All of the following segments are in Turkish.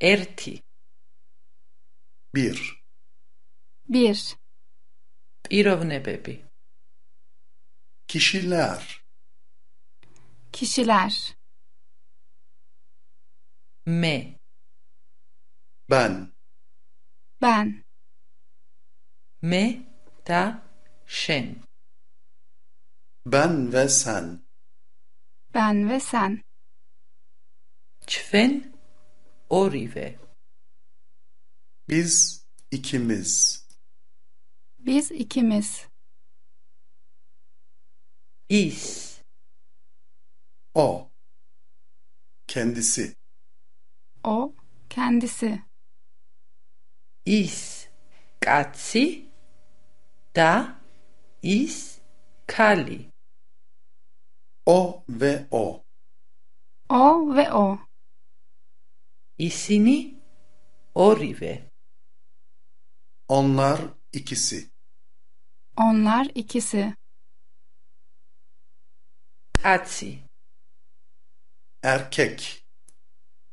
Erti. bir bir პიროვნებები kişiler kişiler me ben ben me ta şen ben ve sen ben ve sen çfen Orive. Biz ikimiz. Biz ikimiz. Biz. O. Kendisi. O kendisi. Is katsi da is kali. O ve o. O ve o. İsini orive. Onlar ikisi. Onlar ikisi. Atsi. Erkek.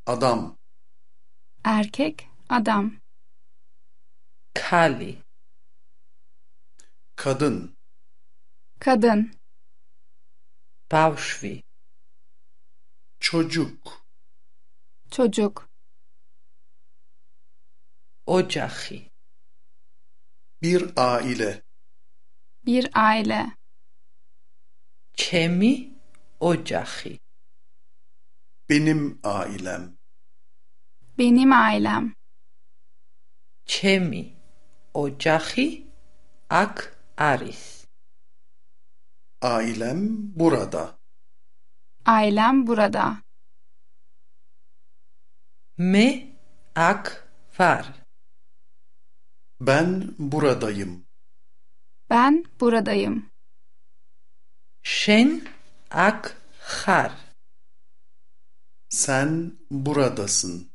Adam. Erkek adam. Kali. Kadın. Kadın. Bavşvi. Çocuk. Çocuk ოჯახი bir aile bir aile Çemi ოჯახი benim ailem benim ailem Çemi ოჯახი Ak არის ailem burada ailem burada Me ak var. Ben buradayım. Ben buradayım. Şen ak har. Sen buradasın.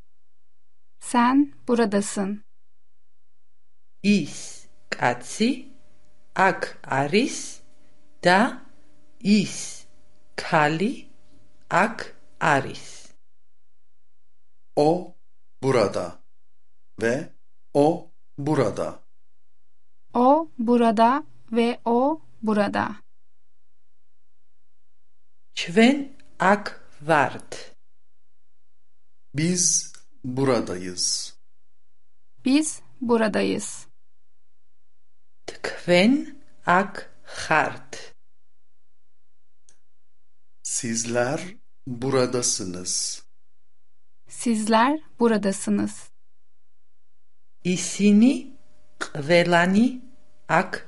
Sen buradasın. İs katsi ak aris da is kali ak aris. O burada ve o burada. O burada ve o burada. Çven ak vart. Biz buradayız. Biz buradayız. Tkven ak hart. Sizler buradasınız. Sizler buradasınız ისინი ყველანი აქ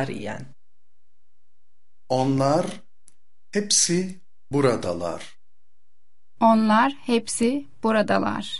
არიან. Onlar hepsi buradalar. Onlar hepsi buradalar.